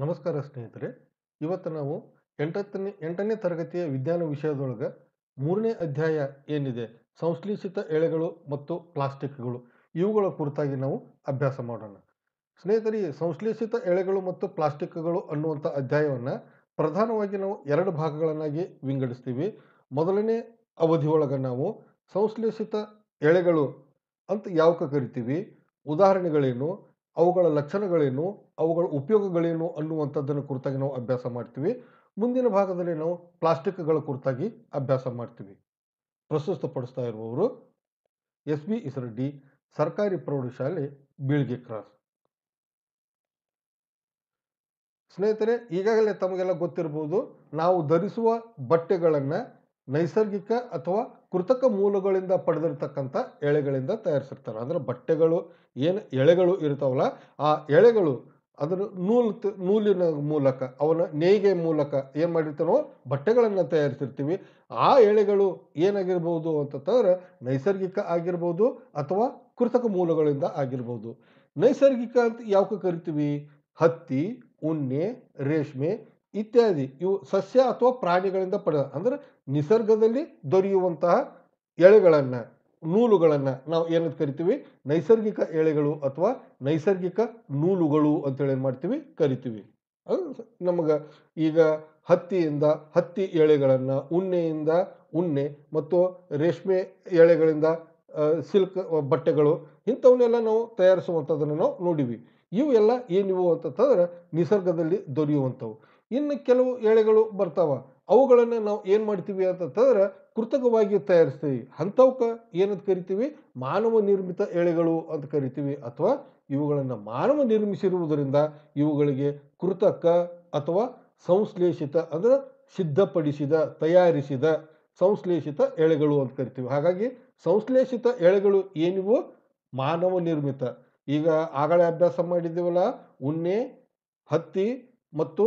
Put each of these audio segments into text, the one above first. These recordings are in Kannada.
ನಮಸ್ಕಾರ ಸ್ನೇಹಿತರೆ ಇವತ್ತು ನಾವು ಎಂಟತ್ತನೇ ಎಂಟನೇ ತರಗತಿಯ ವಿಜ್ಞಾನ ವಿಷಯದೊಳಗೆ ಮೂರನೇ ಅಧ್ಯಾಯ ಏನಿದೆ ಸಂಶ್ಲೇಷಿತ ಎಳೆಗಳು ಮತ್ತು ಪ್ಲಾಸ್ಟಿಕ್ಗಳು ಇವುಗಳ ಕುರಿತಾಗಿ ನಾವು ಅಭ್ಯಾಸ ಮಾಡೋಣ ಸ್ನೇಹಿತರೆ ಸಂಶ್ಲೇಷಿತ ಎಳೆಗಳು ಮತ್ತು ಪ್ಲಾಸ್ಟಿಕ್ಗಳು ಅನ್ನುವಂಥ ಅಧ್ಯಾಯವನ್ನು ಪ್ರಧಾನವಾಗಿ ನಾವು ಎರಡು ಭಾಗಗಳನ್ನಾಗಿ ವಿಂಗಡಿಸ್ತೀವಿ ಮೊದಲನೇ ಅವಧಿಯೊಳಗೆ ನಾವು ಸಂಶ್ಲೇಷಿತ ಎಳೆಗಳು ಅಂತ ಯಾವಕ್ಕೆ ಕರಿತೀವಿ ಉದಾಹರಣೆಗಳೇನು ಅವುಗಳ ಲಕ್ಷಣಗಳೇನು ಅವುಗಳ ಉಪಯೋಗಗಳೇನು ಅನ್ನುವಂಥದ್ದನ್ನು ಕುರಿತಾಗಿ ನಾವು ಅಭ್ಯಾಸ ಮಾಡ್ತೀವಿ ಮುಂದಿನ ಭಾಗದಲ್ಲಿ ನಾವು ಪ್ಲಾಸ್ಟಿಕ್ಗಳ ಕುರಿತಾಗಿ ಅಭ್ಯಾಸ ಮಾಡ್ತೀವಿ ಪಡಿಸ್ತಾ ಇರುವವರು ಎಸ್ ಬಿ ಇಸರಡ್ಡಿ ಸರ್ಕಾರಿ ಪ್ರೌಢಶಾಲೆ ಬೀಳ್ಗೆ ಕ್ರಾಸ್ ಸ್ನೇಹಿತರೆ ಈಗಾಗಲೇ ತಮಗೆಲ್ಲ ಗೊತ್ತಿರ್ಬೋದು ನಾವು ಧರಿಸುವ ಬಟ್ಟೆಗಳನ್ನು ನೈಸರ್ಗಿಕ ಅಥವಾ ಕೃತಕ ಮೂಲಗಳಿಂದ ಪಡೆದಿರ್ತಕ್ಕಂಥ ಎಳೆಗಳಿಂದ ತಯಾರಿಸಿರ್ತಾರೆ ಅಂದರೆ ಬಟ್ಟೆಗಳು ಏನು ಎಳೆಗಳು ಇರ್ತಾವಲ್ಲ ಆ ಎಳೆಗಳು ಅದರ ನೂಲು ನೂಲಿನ ಮೂಲಕ ಅವನ ನೇಯ್ಗೆ ಮೂಲಕ ಏನು ಮಾಡಿರ್ತಾನೋ ಬಟ್ಟೆಗಳನ್ನು ತಯಾರಿಸಿರ್ತೀವಿ ಆ ಎಳೆಗಳು ಏನಾಗಿರ್ಬೋದು ಅಂತಂತಂದ್ರೆ ನೈಸರ್ಗಿಕ ಆಗಿರ್ಬೋದು ಅಥವಾ ಕೃತಕ ಮೂಲಗಳಿಂದ ಆಗಿರ್ಬೋದು ನೈಸರ್ಗಿಕ ಅಂತ ಯಾವಕ್ಕೆ ಕರಿತೀವಿ ಹತ್ತಿ ಉಣ್ಣೆ ರೇಷ್ಮೆ ಇತ್ಯಾದಿ ಇವು ಸಸ್ಯ ಅಥವಾ ಪ್ರಾಣಿಗಳಿಂದ ಪಡೆದ ಅಂದರೆ ನಿಸರ್ಗದಲ್ಲಿ ದೊರೆಯುವಂತಹ ಎಳೆಗಳನ್ನು ನೂಲುಗಳನ್ನು ನಾವು ಏನಂತ ಕರಿತೀವಿ ನೈಸರ್ಗಿಕ ಎಳೆಗಳು ಅಥವಾ ನೈಸರ್ಗಿಕ ನೂಲುಗಳು ಅಂತೇಳಿ ಏನು ಮಾಡ್ತೀವಿ ಕರಿತೀವಿ ಅದು ನಮಗೆ ಈಗ ಹತ್ತಿಯಿಂದ ಹತ್ತಿ ಎಳೆಗಳನ್ನು ಉಣ್ಣೆಯಿಂದ ಉಣ್ಣೆ ಮತ್ತು ರೇಷ್ಮೆ ಎಳೆಗಳಿಂದ ಸಿಲ್ಕ್ ಬಟ್ಟೆಗಳು ಇಂಥವನ್ನೆಲ್ಲ ನಾವು ತಯಾರಿಸುವಂಥದ್ದನ್ನು ನಾವು ನೋಡಿವಿ ಇವು ಎಲ್ಲ ಏನಿವು ಅಂತಂತಂದ್ರೆ ನಿಸರ್ಗದಲ್ಲಿ ದೊರೆಯುವಂಥವು ಇನ್ನು ಕೆಲವು ಎಳೆಗಳು ಬರ್ತಾವ ಅವುಗಳನ್ನು ನಾವು ಏನು ಮಾಡ್ತೀವಿ ಅಂತಂತಂದ್ರೆ ಕೃತಕವಾಗಿ ತಯಾರಿಸ್ತೀವಿ ಅಂಥವ್ಕ ಏನಂತ ಕರಿತೀವಿ ಮಾನವ ನಿರ್ಮಿತ ಎಳೆಗಳು ಅಂತ ಕರಿತೀವಿ ಅಥವಾ ಇವುಗಳನ್ನು ಮಾನವ ನಿರ್ಮಿಸಿರುವುದರಿಂದ ಇವುಗಳಿಗೆ ಕೃತಕ ಅಥವಾ ಸಂಶ್ಲೇಷಿತ ಅಂದರೆ ಸಿದ್ಧಪಡಿಸಿದ ತಯಾರಿಸಿದ ಸಂಶ್ಲೇಷಿತ ಎಳೆಗಳು ಅಂತ ಕರಿತೀವಿ ಹಾಗಾಗಿ ಸಂಶ್ಲೇಷಿತ ಎಳೆಗಳು ಏನಿವು ಮಾನವ ನಿರ್ಮಿತ ಈಗ ಆಗಳ ಅಭ್ಯಾಸ ಮಾಡಿದ್ದೀವಲ್ಲ ಉಣ್ಣೆ ಹತ್ತಿ ಮತ್ತು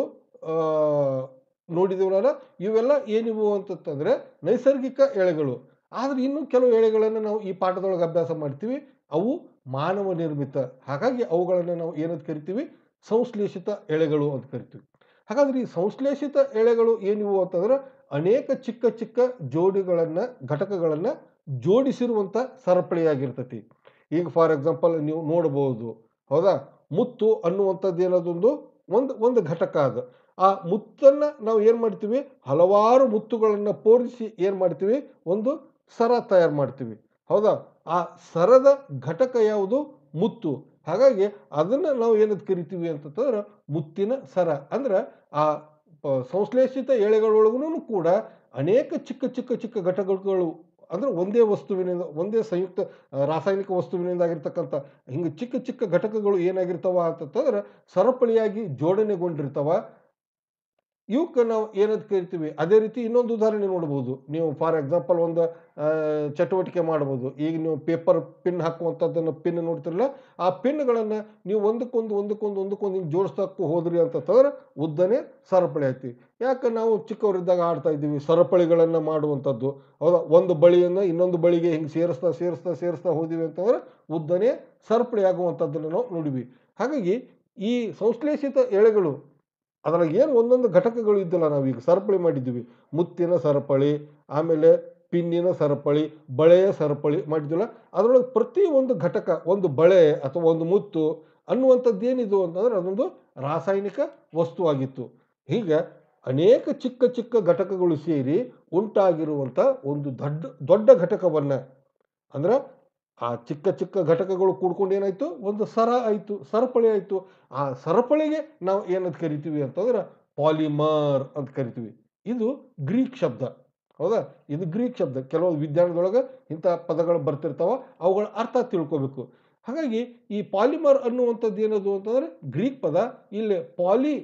ನೋಡಿದವರಲ್ಲ ಇವೆಲ್ಲ ಏನಿವು ಅಂತಂದರೆ ನೈಸರ್ಗಿಕ ಎಳೆಗಳು ಆದರೆ ಇನ್ನು ಕೆಲವು ಎಳೆಗಳನ್ನು ನಾವು ಈ ಪಾಠದೊಳಗೆ ಅಭ್ಯಾಸ ಮಾಡ್ತೀವಿ ಅವು ಮಾನವ ನಿರ್ಮಿತ ಹಾಗಾಗಿ ಅವುಗಳನ್ನು ನಾವು ಏನಂತ ಕರಿತೀವಿ ಸಂಶ್ಲೇಷಿತ ಎಳೆಗಳು ಅಂತ ಕರಿತೀವಿ ಹಾಗಾದ್ರೆ ಈ ಸಂಶ್ಲೇಷಿತ ಎಳೆಗಳು ಏನಿವು ಅಂತಂದ್ರೆ ಅನೇಕ ಚಿಕ್ಕ ಚಿಕ್ಕ ಜೋಡಿಗಳನ್ನು ಘಟಕಗಳನ್ನು ಜೋಡಿಸಿರುವಂಥ ಸರಪಳಿಯಾಗಿರ್ತತಿ ಈಗ ಫಾರ್ ಎಕ್ಸಾಂಪಲ್ ನೀವು ನೋಡಬಹುದು ಹೌದಾ ಮುತ್ತು ಅನ್ನುವಂಥದ್ದು ಏನದೊಂದು ಒಂದು ಒಂದು ಘಟಕ ಅದು ಆ ಮುತ್ತನ್ನು ನಾವು ಏನು ಮಾಡ್ತೀವಿ ಹಲವಾರು ಮುತ್ತುಗಳನ್ನು ಪೋರಿಸಿ ಏನು ಮಾಡ್ತೀವಿ ಒಂದು ಸರ ತಯಾರು ಮಾಡ್ತೀವಿ ಹೌದಾ ಆ ಸರದ ಘಟಕ ಯಾವುದು ಮುತ್ತು ಹಾಗಾಗಿ ಅದನ್ನು ನಾವು ಏನದು ಕರಿತೀವಿ ಅಂತಂದ್ರೆ ಮುತ್ತಿನ ಸರ ಅಂದ್ರೆ ಆ ಸಂಶ್ಲೇಷಿತ ಎಳೆಗಳೊಳಗೂ ಕೂಡ ಅನೇಕ ಚಿಕ್ಕ ಚಿಕ್ಕ ಚಿಕ್ಕ ಘಟಕಗಳು ಅಂದರೆ ಒಂದೇ ವಸ್ತುವಿನಿಂದ ಒಂದೇ ಸಂಯುಕ್ತ ರಾಸಾಯನಿಕ ವಸ್ತುವಿನಿಂದ ಆಗಿರ್ತಕ್ಕಂಥ ಹಿಂಗೆ ಚಿಕ್ಕ ಚಿಕ್ಕ ಘಟಕಗಳು ಏನಾಗಿರ್ತಾವ ಅಂತಂತಂದ್ರೆ ಸರಪಳಿಯಾಗಿ ಜೋಡಣೆಗೊಂಡಿರ್ತವೆ ಇವಕ್ಕೆ ನಾವು ಏನಂತ ಕರಿತೀವಿ ಅದೇ ರೀತಿ ಇನ್ನೊಂದು ಉದಾಹರಣೆ ನೋಡ್ಬೋದು ನೀವು ಫಾರ್ ಎಕ್ಸಾಂಪಲ್ ಒಂದು ಚಟುವಟಿಕೆ ಮಾಡ್ಬೋದು ಈಗ ನೀವು ಪೇಪರ್ ಪಿನ್ ಹಾಕುವಂಥದ್ದನ್ನು ಪಿನ್ ನೋಡ್ತಿರಲ್ಲ ಆ ಪಿನ್ಗಳನ್ನು ನೀವು ಒಂದಕ್ಕೊಂದು ಒಂದಕ್ಕೊಂದು ಒಂದಕ್ಕೊಂದು ಹಿಂಗೆ ಜೋಡಿಸ್ತಾಕು ಹೋದ್ರಿ ಅಂತಂದ್ರೆ ಉದ್ದನೇ ಸರಪಳಿ ಐತಿ ಯಾಕೆ ನಾವು ಚಿಕ್ಕವರಿದ್ದಾಗ ಆಡ್ತಾ ಇದ್ದೀವಿ ಸರಪಳಿಗಳನ್ನು ಮಾಡುವಂಥದ್ದು ಹೌದಾ ಒಂದು ಬಳಿಯನ್ನು ಇನ್ನೊಂದು ಬಳಿಗೆ ಹಿಂಗೆ ಸೇರಿಸ್ತಾ ಸೇರಿಸ್ತಾ ಸೇರಿಸ್ತಾ ಹೋದಿವಿ ಅಂತಂದ್ರೆ ಉದ್ದನೇ ಸರಪಳಿ ಆಗುವಂಥದ್ದನ್ನು ನಾವು ನೋಡಿವಿ ಹಾಗಾಗಿ ಈ ಸಂಶ್ಲೇಷಿತ ಎಳೆಗಳು ಅದ್ರಾಗ ಏನು ಒಂದೊಂದು ಘಟಕಗಳು ಇದ್ದಲ್ಲ ನಾವೀಗ ಸರಪಳಿ ಮಾಡಿದ್ದೀವಿ ಮುತ್ತಿನ ಸರಪಳಿ ಆಮೇಲೆ ಪಿನ್ನಿನ ಸರಪಳಿ ಬಳೆಯ ಸರಪಳಿ ಮಾಡಿದ್ದಲ್ಲ ಅದರೊಳಗೆ ಪ್ರತಿ ಒಂದು ಘಟಕ ಒಂದು ಬಳೆ ಅಥವಾ ಒಂದು ಮುತ್ತು ಅನ್ನುವಂಥದ್ದೇನಿದು ಅಂತಂದರೆ ಅದೊಂದು ರಾಸಾಯನಿಕ ವಸ್ತುವಾಗಿತ್ತು ಹೀಗೆ ಅನೇಕ ಚಿಕ್ಕ ಚಿಕ್ಕ ಘಟಕಗಳು ಸೇರಿ ಉಂಟಾಗಿರುವಂಥ ಒಂದು ದೊಡ್ಡ ದೊಡ್ಡ ಘಟಕವನ್ನು ಅಂದ್ರೆ ಆ ಚಿಕ್ಕ ಚಿಕ್ಕ ಘಟಕಗಳು ಕೂಡ್ಕೊಂಡು ಏನಾಯಿತು ಒಂದು ಸರ ಆಯಿತು ಸರಪಳಿ ಆಯಿತು ಆ ಸರಪಳಿಗೆ ನಾವು ಏನಂತ ಕರಿತೀವಿ ಅಂತಂದ್ರೆ ಪಾಲಿಮರ್ ಅಂತ ಕರಿತೀವಿ ಇದು ಗ್ರೀಕ್ ಶಬ್ದ ಹೌದಾ ಇದು ಗ್ರೀಕ್ ಶಬ್ದ ಕೆಲವೊಂದು ವಿಜ್ಞಾನದೊಳಗೆ ಇಂಥ ಪದಗಳು ಬರ್ತಿರ್ತಾವ ಅವುಗಳ ಅರ್ಥ ತಿಳ್ಕೋಬೇಕು ಹಾಗಾಗಿ ಈ ಪಾಲಿಮರ್ ಅನ್ನುವಂಥದ್ದು ಏನದು ಅಂತಂದರೆ ಗ್ರೀಕ್ ಪದ ಇಲ್ಲಿ ಪಾಲಿ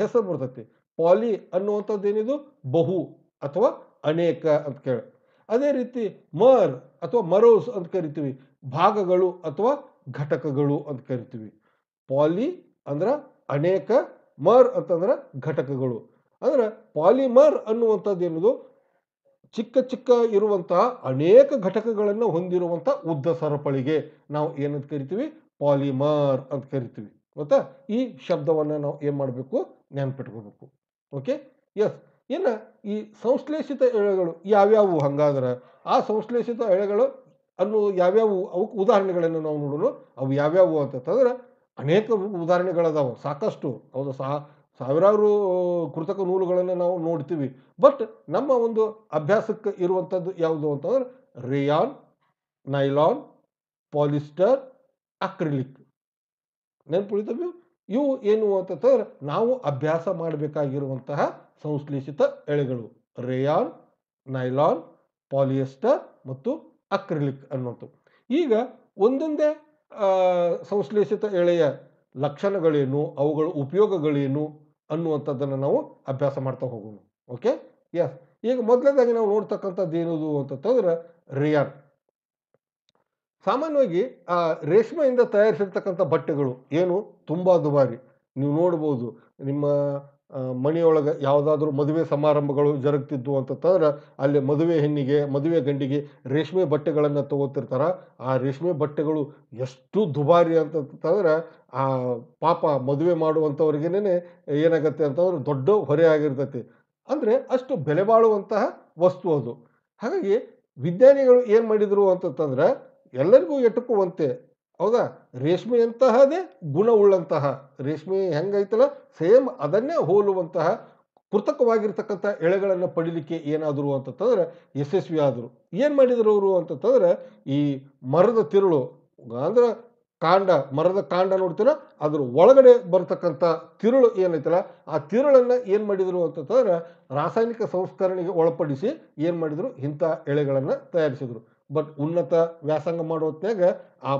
ಹೆಸರು ಬರ್ತೈತಿ ಪಾಲಿ ಅನ್ನುವಂಥದ್ದು ಏನಿದು ಬಹು ಅಥವಾ ಅನೇಕ ಅಂತ ಕೇಳಿ ಅದೇ ರೀತಿ ಮರ್ ಅಥವಾ ಮರೋಸ್ ಅಂತ ಕರಿತೀವಿ ಭಾಗಗಳು ಅಥವಾ ಘಟಕಗಳು ಅಂತ ಕರಿತೀವಿ ಪಾಲಿ ಅಂದ್ರೆ ಅನೇಕ ಮರ್ ಅಂತಂದ್ರೆ ಘಟಕಗಳು ಅಂದ್ರೆ ಪಾಲಿಮರ್ ಅನ್ನುವಂಥದ್ದು ಏನದು ಚಿಕ್ಕ ಚಿಕ್ಕ ಇರುವಂತಹ ಅನೇಕ ಘಟಕಗಳನ್ನು ಹೊಂದಿರುವಂಥ ಉದ್ದ ಸರಪಳಿಗೆ ನಾವು ಏನಂತ ಕರಿತೀವಿ ಪಾಲಿಮರ್ ಅಂತ ಕರಿತೀವಿ ಗೊತ್ತಾ ಈ ಶಬ್ದವನ್ನು ನಾವು ಏನು ಮಾಡಬೇಕು ನೆನ್ಪಿಟ್ಕೋಬೇಕು ಓಕೆ ಎಸ್ ಏನ ಈ ಸಂಶ್ಲೇಷಿತ ಎಳೆಗಳು ಯಾವ್ಯಾವು ಹಂಗಾದ್ರೆ ಆ ಸಂಶ್ಲೇಷಿತ ಎಳೆಗಳು ಅನ್ನು ಯಾವ್ಯಾವ ಅವು ಉದಾಹರಣೆಗಳನ್ನು ನಾವು ನೋಡೋಣ ಅವು ಯಾವ್ಯಾವು ಅಂತಂತಂದ್ರೆ ಅನೇಕ ಉದಾಹರಣೆಗಳದಾವೆ ಸಾಕಷ್ಟು ಹೌದು ಸಹ ಸಾವಿರಾರು ಕೃತಕ ನೂಲುಗಳನ್ನು ನಾವು ನೋಡ್ತೀವಿ ಬಟ್ ನಮ್ಮ ಒಂದು ಅಭ್ಯಾಸಕ್ಕೆ ಇರುವಂಥದ್ದು ಯಾವುದು ಅಂತಂದ್ರೆ ರೇಯಾನ್ ನೈಲಾನ್ ಪಾಲಿಸ್ಟರ್ ಅಕ್ರಿಲಿಕ್ ನೆನ್ಪುಳಿತವ್ಯೂ ಇವು ಏನು ಅಂತಂದ್ರೆ ನಾವು ಅಭ್ಯಾಸ ಮಾಡಬೇಕಾಗಿರುವಂತಹ ಸಂಶ್ಲೇಷಿತ ಎಳೆಗಳು ರೇಯಾನ್ ನೈಲಾನ್ ಪಾಲಿಯೆಸ್ಟರ್ ಮತ್ತು ಅಕ್ರಿಲಿಕ್ ಅನ್ನೋದು ಈಗ ಒಂದೊಂದೇ ಸಂಶ್ಲೇಷಿತ ಎಳೆಯ ಲಕ್ಷಣಗಳೇನು ಅವುಗಳ ಉಪಯೋಗಗಳೇನು ಅನ್ನುವಂಥದ್ದನ್ನು ನಾವು ಅಭ್ಯಾಸ ಮಾಡ್ತಾ ಹೋಗೋಣ ಓಕೆ ಎಸ್ ಈಗ ಮೊದಲನೇದಾಗಿ ನಾವು ನೋಡ್ತಕ್ಕಂಥದ್ದು ಏನದು ಅಂತಂತಂದ್ರೆ ರಿಯಾನ್ ಸಾಮಾನ್ಯವಾಗಿ ಆ ರೇಷ್ಮೆಯಿಂದ ತಯಾರಿಸಿರ್ತಕ್ಕಂಥ ಬಟ್ಟೆಗಳು ಏನು ತುಂಬ ದುಬಾರಿ ನೀವು ನೋಡ್ಬೋದು ನಿಮ್ಮ ಮನೆಯೊಳಗೆ ಯಾವುದಾದ್ರೂ ಮದುವೆ ಸಮಾರಂಭಗಳು ಜರುಗ್ತಿದ್ವು ಅಂತಂತಂದ್ರೆ ಅಲ್ಲಿ ಮದುವೆ ಹೆಣ್ಣಿಗೆ ಮದುವೆ ಗಂಡಿಗೆ ರೇಷ್ಮೆ ಬಟ್ಟೆಗಳನ್ನು ತಗೋತಿರ್ತಾರೆ ಆ ರೇಷ್ಮೆ ಬಟ್ಟೆಗಳು ಎಷ್ಟು ದುಬಾರಿ ಅಂತಂತಂದ್ರೆ ಆ ಪಾಪ ಮದುವೆ ಮಾಡುವಂಥವ್ರಿಗೇನೆ ಏನಾಗತ್ತೆ ಅಂತಂದ್ರೆ ದೊಡ್ಡ ಹೊರೆ ಆಗಿರ್ತೈತಿ ಅಂದರೆ ಅಷ್ಟು ಬೆಲೆ ಬಾಳುವಂತಹ ವಸ್ತು ಅದು ಹಾಗಾಗಿ ವಿಜ್ಞಾನಿಗಳು ಏನು ಮಾಡಿದರು ಅಂತಂತಂದ್ರೆ ಎಲ್ಲರಿಗೂ ಎಟುಕುವಂತೆ ಹೌದಾ ರೇಷ್ಮೆ ರೇಷ್ಮೆಯಂತಹದೇ ಗುಣವುಳ್ಳಂತಹ ರೇಷ್ಮೆ ಹೆಂಗೈತಲ್ಲ ಸೇಮ್ ಅದನ್ನೇ ಹೋಲುವಂತಹ ಕೃತಕವಾಗಿರ್ತಕ್ಕಂಥ ಎಳೆಗಳನ್ನು ಪಡಿಲಿಕ್ಕೆ ಏನಾದರು ಅಂತಂತಂದ್ರೆ ಯಶಸ್ವಿ ಆದರು ಏನು ಮಾಡಿದರು ಅವರು ಅಂತಂತಂದ್ರೆ ಈ ಮರದ ತಿರುಳು ಅಂದ್ರೆ ಕಾಂಡ ಮರದ ಕಾಂಡ ನೋಡ್ತೀರ ಅದ್ರ ಒಳಗಡೆ ಬರತಕ್ಕಂಥ ತಿರುಳು ಏನೈತಲ್ಲ ಆ ತಿರುಳನ್ನು ಏನು ಮಾಡಿದರು ಅಂತಂತಂದ್ರೆ ರಾಸಾಯನಿಕ ಸಂಸ್ಕರಣೆಗೆ ಒಳಪಡಿಸಿ ಏನು ಮಾಡಿದರು ಇಂಥ ಎಳೆಗಳನ್ನು ತಯಾರಿಸಿದರು ಬಟ್ ಉನ್ನತ ವ್ಯಾಸಂಗ ಮಾಡೋತ್ನಾಗ ಆ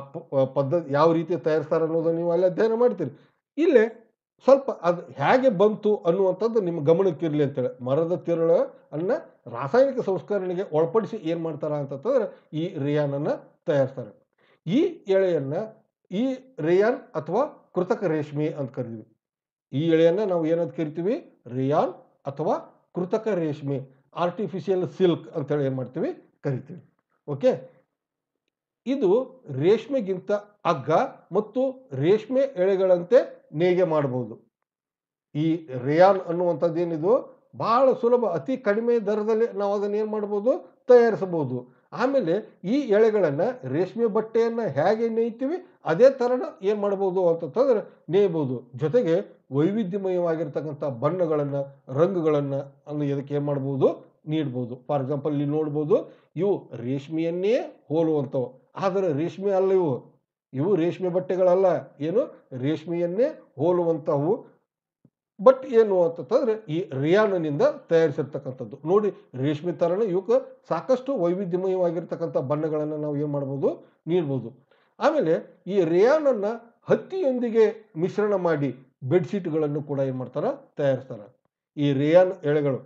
ಪದ್ಧತಿ ಯಾವ ರೀತಿ ತಯಾರಿಸ್ತಾರೆ ಅನ್ನೋದು ನೀವು ಅಲ್ಲಿ ಅಧ್ಯಯನ ಮಾಡ್ತೀರಿ ಇಲ್ಲೇ ಸ್ವಲ್ಪ ಅದು ಹೇಗೆ ಬಂತು ಅನ್ನುವಂಥದ್ದು ನಿಮ್ಮ ಗಮನಕ್ಕಿರಲಿ ಅಂತೇಳಿ ಮರದ ಅನ್ನ ರಾಸಾಯನಿಕ ಸಂಸ್ಕರಣೆಗೆ ಒಳಪಡಿಸಿ ಏನು ಮಾಡ್ತಾರೆ ಅಂತಂದ್ರೆ ಈ ರಿಯಾನನ್ನು ತಯಾರಿಸ್ತಾರೆ ಈ ಎಳೆಯನ್ನು ಈ ರಿಯಾನ್ ಅಥವಾ ಕೃತಕ ರೇಷ್ಮೆ ಅಂತ ಕರಿತೀವಿ ಈ ಎಳೆಯನ್ನು ನಾವು ಏನಂತ ಕರಿತೀವಿ ರಿಯಾನ್ ಅಥವಾ ಕೃತಕ ರೇಷ್ಮೆ ಆರ್ಟಿಫಿಷಿಯಲ್ ಸಿಲ್ಕ್ ಅಂತೇಳಿ ಏನು ಮಾಡ್ತೀವಿ ಕರಿತೀವಿ ಓಕೆ ಇದು ರೇಷ್ಮೆಗಿಂತ ಅಗ್ಗ ಮತ್ತು ರೇಷ್ಮೆ ಎಳೆಗಳಂತೆ ನೇಯ್ಗೆ ಮಾಡಬಹುದು ಈ ರೇಯಾನ್ ಅನ್ನುವಂಥದ್ದು ಏನಿದು ಬಹಳ ಸುಲಭ ಅತಿ ಕಡಿಮೆ ದರದಲ್ಲಿ ನಾವು ಅದನ್ನು ಏನು ಮಾಡ್ಬೋದು ತಯಾರಿಸಬಹುದು ಆಮೇಲೆ ಈ ಎಳೆಗಳನ್ನು ರೇಷ್ಮೆ ಬಟ್ಟೆಯನ್ನು ಹೇಗೆ ನೇಯ್ತೀವಿ ಅದೇ ಥರ ಏನು ಮಾಡ್ಬೋದು ಅಂತಂತಂದ್ರೆ ನೇಯ್ಬೋದು ಜೊತೆಗೆ ವೈವಿಧ್ಯಮಯವಾಗಿರ್ತಕ್ಕಂಥ ಬಣ್ಣಗಳನ್ನು ರಂಗುಗಳನ್ನು ಅನ್ನು ಇದಕ್ಕೆ ಏನು ಮಾಡ್ಬೋದು ನೀಡ್ಬೋದು ಫಾರ್ ಎಕ್ಸಾಂಪಲ್ ಇಲ್ಲಿ ನೋಡ್ಬೋದು ಇವು ರೇಷ್ಮೆಯನ್ನೇ ಹೋಲುವಂಥವು ಆದರೆ ರೇಷ್ಮೆ ಅಲ್ಲ ಇವು ಇವು ರೇಷ್ಮೆ ಬಟ್ಟೆಗಳಲ್ಲ ಏನು ರೇಷ್ಮೆಯನ್ನೇ ಹೋಲುವಂಥವು ಬಟ್ ಏನು ಅಂತಂತಂದರೆ ಈ ರಿಯಾನನಿಂದ ತಯಾರಿಸಿರ್ತಕ್ಕಂಥದ್ದು ನೋಡಿ ರೇಷ್ಮೆ ಥರನೇ ಇವಕ್ಕೆ ಸಾಕಷ್ಟು ವೈವಿಧ್ಯಮಯವಾಗಿರ್ತಕ್ಕಂಥ ಬಣ್ಣಗಳನ್ನು ನಾವು ಏನು ಮಾಡ್ಬೋದು ನೀಡ್ಬೋದು ಆಮೇಲೆ ಈ ರಿಯಾನನ್ನು ಹತ್ತಿಯೊಂದಿಗೆ ಮಿಶ್ರಣ ಮಾಡಿ ಬೆಡ್ಶೀಟ್ಗಳನ್ನು ಕೂಡ ಏನು ಮಾಡ್ತಾರೆ ತಯಾರಿಸ್ತಾರೆ ಈ ರಿಯಾನ್ ಎಳೆಗಳು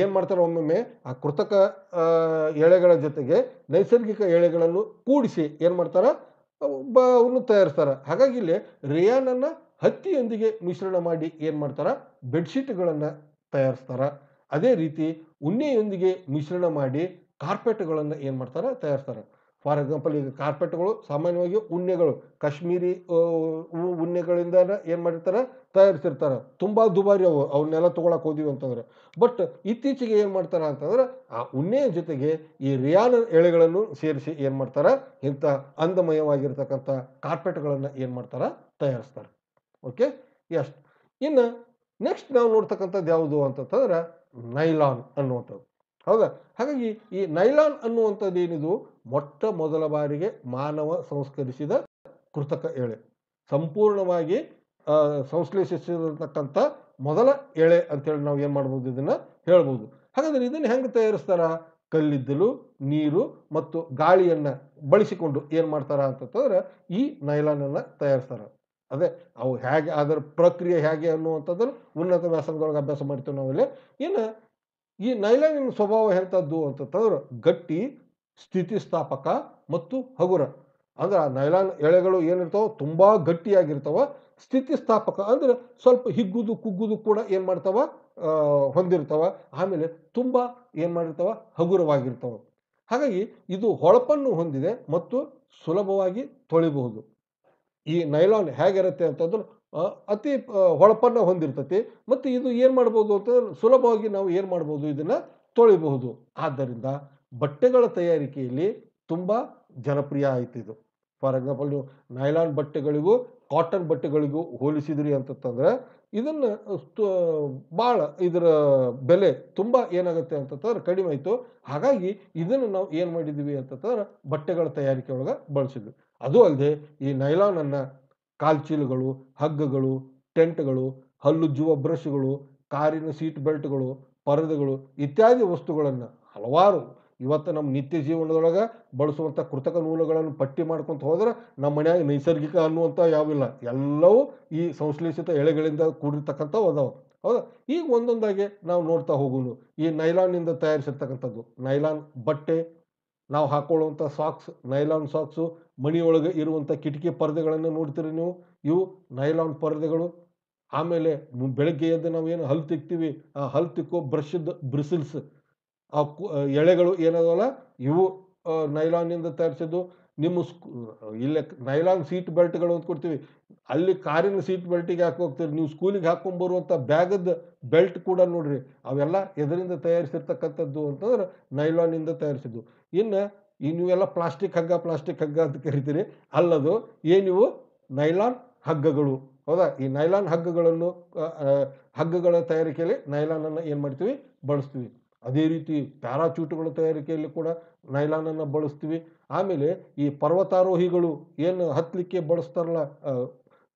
ಏನು ಮಾಡ್ತಾರೆ ಒಮ್ಮೊಮ್ಮೆ ಆ ಕೃತಕ ಎಳೆಗಳ ಜೊತೆಗೆ ನೈಸರ್ಗಿಕ ಎಳೆಗಳನ್ನು ಕೂಡಿಸಿ ಏನು ಮಾಡ್ತಾರೆ ಬ ಅವನ್ನು ತಯಾರಿಸ್ತಾರೆ ಹಾಗಾಗಿ ಇಲ್ಲಿ ರಿಯಾನನ್ನು ಹತ್ತಿಯೊಂದಿಗೆ ಮಿಶ್ರಣ ಮಾಡಿ ಏನು ಮಾಡ್ತಾರೆ ಬೆಡ್ಶೀಟ್ಗಳನ್ನು ತಯಾರಿಸ್ತಾರೆ ಅದೇ ರೀತಿ ಉಣ್ಣೆಯೊಂದಿಗೆ ಮಿಶ್ರಣ ಮಾಡಿ ಕಾರ್ಪೆಟ್ಗಳನ್ನು ಏನು ಮಾಡ್ತಾರೆ ತಯಾರಿಸ್ತಾರೆ ಫಾರ್ ಎಕ್ಸಾಂಪಲ್ ಈಗ ಕಾರ್ಪೆಟ್ಗಳು ಸಾಮಾನ್ಯವಾಗಿ ಉಣ್ಣೆಗಳು ಕಾಶ್ಮೀರಿ ಉಣ್ಣೆಗಳಿಂದ ಏನು ಮಾಡಿರ್ತಾರೆ ತಯಾರಿಸಿರ್ತಾರೆ ತುಂಬ ದುಬಾರಿ ಅವು ಅವನ್ನೆಲ್ಲ ತೊಗೊಳಕ್ಕೆ ಹೋದಿವಿ ಅಂತಂದ್ರೆ ಬಟ್ ಇತ್ತೀಚೆಗೆ ಏನು ಮಾಡ್ತಾರೆ ಅಂತಂದ್ರೆ ಆ ಉಣ್ಣೆಯ ಜೊತೆಗೆ ಈ ರಿಯಾನ ಎಳೆಗಳನ್ನು ಸೇರಿಸಿ ಏನು ಮಾಡ್ತಾರೆ ಇಂಥ ಅಂದಮಯವಾಗಿರ್ತಕ್ಕಂಥ ಕಾರ್ಪೆಟ್ಗಳನ್ನು ಏನು ಮಾಡ್ತಾರೆ ತಯಾರಿಸ್ತಾರೆ ಓಕೆ ಎಸ್ ಇನ್ನು ನೆಕ್ಸ್ಟ್ ನಾವು ನೋಡ್ತಕ್ಕಂಥದ್ದು ಯಾವುದು ಅಂತಂತಂದ್ರೆ ನೈಲಾನ್ ಅನ್ನುವಂಥದ್ದು ಹೌದಾ ಹಾಗಾಗಿ ಈ ನೈಲಾನ್ ಅನ್ನುವಂಥದ್ದು ಏನಿದು ಮೊಟ್ಟ ಮೊದಲ ಬಾರಿಗೆ ಮಾನವ ಸಂಸ್ಕರಿಸಿದ ಕೃತಕ ಎಳೆ ಸಂಪೂರ್ಣವಾಗಿ ಸಂಶ್ಲೇಷಿಸಿರತಕ್ಕಂಥ ಮೊದಲ ಎಳೆ ಅಂತೇಳಿ ನಾವು ಏನು ಮಾಡ್ಬೋದು ಇದನ್ನು ಹೇಳ್ಬೋದು ಹಾಗಾದರೆ ಇದನ್ನು ಹೆಂಗೆ ತಯಾರಿಸ್ತಾರ ಕಲ್ಲಿದ್ದಲು ನೀರು ಮತ್ತು ಗಾಳಿಯನ್ನು ಬಳಸಿಕೊಂಡು ಏನು ಮಾಡ್ತಾರ ಅಂತಂತಂದ್ರೆ ಈ ನೈಲಾನನ್ನು ತಯಾರಿಸ್ತಾರೆ ಅದೇ ಅವು ಹೇಗೆ ಅದರ ಪ್ರಕ್ರಿಯೆ ಹೇಗೆ ಅನ್ನುವಂಥದ್ದನ್ನು ಉನ್ನತ ವ್ಯಾಸಂಗದೊಳಗೆ ಅಭ್ಯಾಸ ಮಾಡ್ತೇವೆ ಇಲ್ಲಿ ಏನು ಈ ನೈಲಾನಿನ ಸ್ವಭಾವ ಹೇಳ್ತದ್ದು ಅಂತಂತಂದ್ರೆ ಗಟ್ಟಿ ಸ್ಥಿತಿಸ್ಥಾಪಕ ಮತ್ತು ಹಗುರ ಅಂದ್ರೆ ನೈಲಾನ್ ಎಳೆಗಳು ಏನಿರ್ತಾವೋ ತುಂಬ ಗಟ್ಟಿಯಾಗಿರ್ತಾವ ಸ್ಥಿತಿಸ್ಥಾಪಕ ಅಂದರೆ ಸ್ವಲ್ಪ ಹಿಗ್ಗುದು ಕುಗ್ಗುದು ಕೂಡ ಏನು ಮಾಡ್ತಾವ ಹೊಂದಿರ್ತಾವ ಆಮೇಲೆ ತುಂಬ ಏನು ಮಾಡಿರ್ತಾವ ಹಗುರವಾಗಿರ್ತಾವ ಹಾಗಾಗಿ ಇದು ಹೊಳಪನ್ನು ಹೊಂದಿದೆ ಮತ್ತು ಸುಲಭವಾಗಿ ತೊಳಿಬಹುದು ಈ ನೈಲಾನ್ ಹೇಗಿರುತ್ತೆ ಅಂತಂದ್ರೆ ಅತಿ ಹೊಳಪನ್ನು ಹೊಂದಿರ್ತತಿ ಮತ್ತು ಇದು ಏನು ಮಾಡ್ಬೋದು ಅಂತಂದ್ರೆ ಸುಲಭವಾಗಿ ನಾವು ಏನು ಮಾಡ್ಬೋದು ಇದನ್ನು ತೊಳಿಬಹುದು ಆದ್ದರಿಂದ ಬಟ್ಟೆಗಳ ತಯಾರಿಕೆಯಲ್ಲಿ ತುಂಬ ಜನಪ್ರಿಯ ಆಯಿತು ಇದು ಫಾರ್ ಎಕ್ಸಾಂಪಲ್ ನೈಲಾನ್ ಬಟ್ಟೆಗಳಿಗೂ ಕಾಟನ್ ಬಟ್ಟೆಗಳಿಗೂ ಹೋಲಿಸಿದ್ರಿ ಅಂತಂತಂದ್ರೆ ಇದನ್ನು ಭಾಳ ಇದರ ಬೆಲೆ ತುಂಬ ಏನಾಗುತ್ತೆ ಅಂತಂತಂದ್ರೆ ಕಡಿಮೆ ಆಯಿತು ಹಾಗಾಗಿ ಇದನ್ನು ನಾವು ಏನು ಮಾಡಿದ್ದೀವಿ ಅಂತಂತಂದ್ರೆ ಬಟ್ಟೆಗಳ ತಯಾರಿಕೆ ಒಳಗೆ ಬಳಸಿದ್ವಿ ಅದು ಅಲ್ಲದೆ ಈ ನೈಲಾನನ್ನು ಕಾಲ್ಚೀಲಗಳು ಹಗ್ಗಗಳು ಟೆಂಟ್ಗಳು ಹಲ್ಲುಜ್ಜುವ ಬ್ರಷ್ಗಳು ಕಾರಿನ ಸೀಟ್ ಬೆಲ್ಟ್ಗಳು ಪರದೆಗಳು ಇತ್ಯಾದಿ ವಸ್ತುಗಳನ್ನು ಹಲವಾರು ಇವತ್ತು ನಮ್ಮ ನಿತ್ಯ ಜೀವನದೊಳಗೆ ಬಳಸುವಂಥ ಕೃತಕ ನೂಲುಗಳನ್ನು ಪಟ್ಟಿ ಮಾಡ್ಕೊತ ಹೋದ್ರೆ ನಮ್ಮ ಮನೆಯಾಗ ನೈಸರ್ಗಿಕ ಅನ್ನುವಂಥ ಯಾವಿಲ್ಲ ಎಲ್ಲವೂ ಈ ಸಂಶ್ಲೇಷಿತ ಎಳೆಗಳಿಂದ ಕೂಡಿರ್ತಕ್ಕಂಥವು ಅದಾವೆ ಹೌದಾ ಈಗ ಒಂದೊಂದಾಗಿ ನಾವು ನೋಡ್ತಾ ಹೋಗೋದು ಈ ನೈಲಾನ್ನಿಂದ ತಯಾರಿಸಿರ್ತಕ್ಕಂಥದ್ದು ನೈಲಾನ್ ಬಟ್ಟೆ ನಾವು ಹಾಕೊಳ್ಳುವಂಥ ಸಾಕ್ಸ್ ನೈಲಾನ್ ಸಾಕ್ಸು ಮನೆಯೊಳಗೆ ಇರುವಂಥ ಕಿಟಕಿ ಪರದೆಗಳನ್ನು ನೋಡ್ತೀರಿ ನೀವು ಇವು ನೈಲಾನ್ ಪರದೆಗಳು ಆಮೇಲೆ ಬೆಳಗ್ಗೆ ಎದ್ದು ನಾವು ಏನು ಹಲ್ಲು ತಿಕ್ತೀವಿ ಆ ಹಲ್ಲು ತಿಕ್ಕೋ ಬ್ರಷ್ದು ಬ್ರಿಸಿಲ್ಸ್ ಆ ಎಳೆಗಳು ಏನದಲ್ಲ ಇವು ನೈಲಾನ್ನಿಂದ ತಯಾರಿಸಿದ್ದು ನಿಮ್ಮ ಇಲ್ಲೇ ನೈಲಾನ್ ಸೀಟ್ ಬೆಲ್ಟ್ಗಳು ಅಂತ ಕೊಡ್ತೀವಿ ಅಲ್ಲಿ ಕಾರಿನ ಸೀಟ್ ಬೆಲ್ಟಿಗೆ ಹಾಕಿ ನೀವು ಸ್ಕೂಲಿಗೆ ಹಾಕೊಂಡು ಬರುವಂಥ ಬ್ಯಾಗದ ಬೆಲ್ಟ್ ಕೂಡ ನೋಡಿರಿ ಅವೆಲ್ಲ ಎದರಿಂದ ತಯಾರಿಸಿರ್ತಕ್ಕಂಥದ್ದು ಅಂತಂದ್ರೆ ನೈಲಾನ್ನಿಂದ ತಯಾರಿಸಿದ್ದು ಇನ್ನು ಈ ನೀವೆಲ್ಲ ಪ್ಲಾಸ್ಟಿಕ್ ಹಗ್ಗ ಪ್ಲಾಸ್ಟಿಕ್ ಹಗ್ಗ ಅಂತ ಕರಿತೀರಿ ಅಲ್ಲದು ಏನಿವು ನೈಲಾನ್ ಹಗ್ಗಗಳು ಹೌದಾ ಈ ನೈಲಾನ್ ಹಗ್ಗಗಳನ್ನು ಹಗ್ಗಗಳ ತಯಾರಿಕೆಯಲ್ಲಿ ನೈಲಾನನ್ನು ಏನು ಮಾಡ್ತೀವಿ ಬಳಸ್ತೀವಿ ಅದೇ ರೀತಿ ಪ್ಯಾರಾಚೂಟ್ಗಳ ತಯಾರಿಕೆಯಲ್ಲಿ ಕೂಡ ನೈಲಾನನ್ನು ಬಳಸ್ತೀವಿ ಆಮೇಲೆ ಈ ಪರ್ವತಾರೋಹಿಗಳು ಏನು ಹತ್ತಲಿಕ್ಕೆ ಬಳಸ್ತಾರಲ್ಲ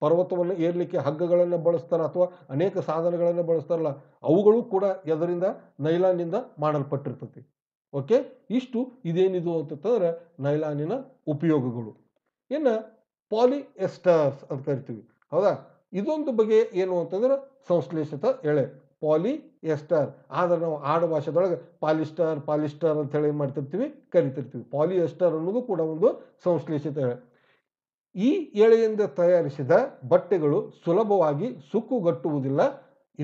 ಪರ್ವತವನ್ನು ಏರ್ಲಿಕ್ಕೆ ಹಗ್ಗಗಳನ್ನು ಬಳಸ್ತಾರ ಅಥವಾ ಅನೇಕ ಸಾಧನಗಳನ್ನು ಬಳಸ್ತಾರಲ್ಲ ಅವುಗಳು ಕೂಡ ಎದರಿಂದ ನೈಲಾನಿಂದ ಮಾಡಲ್ಪಟ್ಟಿರ್ತತಿ ಓಕೆ ಇಷ್ಟು ಇದೇನಿದು ಅಂತಂದ್ರೆ ನೈಲಾನಿನ ಉಪಯೋಗಗಳು ಇನ್ನು ಪಾಲಿ ಅಂತ ಕರಿತೀವಿ ಹೌದಾ ಇದೊಂದು ಬಗೆ ಏನು ಅಂತಂದ್ರೆ ಸಂಶ್ಲೇಷಿತ ಎಳೆ ಪಾಲಿ ಎಸ್ಟರ್ ಆದ್ರೆ ನಾವು ಆಡು ಭಾಷೆದೊಳಗೆ ಪಾಲಿಸ್ಟರ್ ಪಾಲಿಸ್ಟರ್ ಅಂತ ಹೇಳಿ ಮಾಡ್ತಿರ್ತೀವಿ ಕರಿತಿರ್ತೀವಿ ಪಾಲಿ ಎಸ್ಟರ್ ಅನ್ನೋದು ಕೂಡ ಒಂದು ಸಂಶ್ಲೇಷಿತ ಈ ಎಳೆಯಿಂದ ತಯಾರಿಸಿದ ಬಟ್ಟೆಗಳು ಸುಲಭವಾಗಿ ಸುಕ್ಕುಗಟ್ಟುವುದಿಲ್ಲ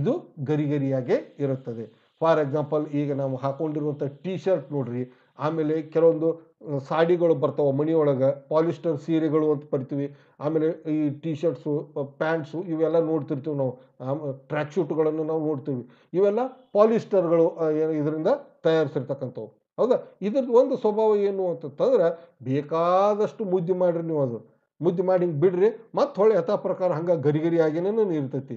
ಇದು ಗರಿಗರಿಯಾಗೇ ಇರುತ್ತದೆ ಫಾರ್ ಎಕ್ಸಾಂಪಲ್ ಈಗ ನಾವು ಹಾಕೊಂಡಿರುವಂಥ ಟಿ ಶರ್ಟ್ ನೋಡ್ರಿ ಆಮೇಲೆ ಕೆಲವೊಂದು ಸಾಡಿಗಳು ಬರ್ತಾವೆ ಮನೆಯೊಳಗೆ ಪಾಲಿಸ್ಟರ್ ಸೀರೆಗಳು ಅಂತ ಬರ್ತೀವಿ ಆಮೇಲೆ ಈ ಟಿ ಶರ್ಟ್ಸು ಪ್ಯಾಂಟ್ಸು ಇವೆಲ್ಲ ನೋಡ್ತಿರ್ತೀವಿ ನಾವು ಟ್ರ್ಯಾಕ್ ಶೂಟ್ಗಳನ್ನು ನಾವು ನೋಡ್ತೀವಿ ಇವೆಲ್ಲ ಪಾಲಿಸ್ಟರ್ಗಳು ಇದರಿಂದ ತಯಾರಿಸಿರ್ತಕ್ಕಂಥವು ಹೌದಾ ಇದ್ರದ್ದು ಒಂದು ಸ್ವಭಾವ ಏನು ಅಂತಂದ್ರೆ ಬೇಕಾದಷ್ಟು ಮುದ್ದೆ ಮಾಡಿರಿ ನೀವು ಅದು ಮುದ್ದೆ ಮಾಡಿ ಹಿಂಗೆ ಬಿಡ್ರಿ ಮತ್ತೆ ಹೊಳೆ ಯಥಾ ಪ್ರಕಾರ ಹಂಗೆ ಗರಿಗರಿ ಇರ್ತೈತಿ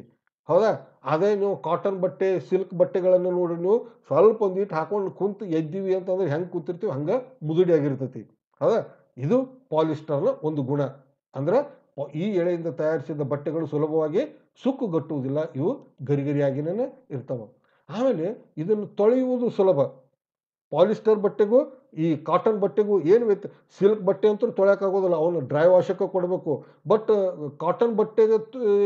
ಹೌದಾ ಅದೇ ನೀವು ಕಾಟನ್ ಬಟ್ಟೆ ಸಿಲ್ಕ್ ಬಟ್ಟೆಗಳನ್ನು ನೋಡಿ ನೀವು ಸ್ವಲ್ಪ ಒಂದು ಇಟ್ಟು ಹಾಕೊಂಡು ಕುಂತು ಎದ್ದೀವಿ ಅಂತಂದ್ರೆ ಹೆಂಗೆ ಕೂತಿರ್ತೀವಿ ಹಂಗೆ ಮುದುಡಿ ಆಗಿರ್ತೈತಿ ಹೌದಾ ಇದು ಪಾಲಿಸ್ಟರ್ನ ಒಂದು ಗುಣ ಅಂದ್ರೆ ಈ ಎಳೆಯಿಂದ ತಯಾರಿಸಿದ ಬಟ್ಟೆಗಳು ಸುಲಭವಾಗಿ ಸುಕ್ಕುಗಟ್ಟುವುದಿಲ್ಲ ಇವು ಗರಿಗರಿಯಾಗಿನೇ ಇರ್ತವೆ ಆಮೇಲೆ ಇದನ್ನು ತೊಳೆಯುವುದು ಸುಲಭ ಪಾಲಿಸ್ಟರ್ ಬಟ್ಟೆಗೂ ಈ ಕಾಟನ್ ಬಟ್ಟೆಗೂ ಏನು ವ್ಯತ್ಯ ಸಿಲ್ಕ್ ಬಟ್ಟೆ ಅಂತೂ ತೊಳೆಯೋಕ್ಕಾಗೋದಿಲ್ಲ ಅವನು ಡ್ರೈ ವಾಶಕ್ಕೆ ಕೊಡಬೇಕು ಬಟ್ ಕಾಟನ್ ಬಟ್ಟೆಗೆ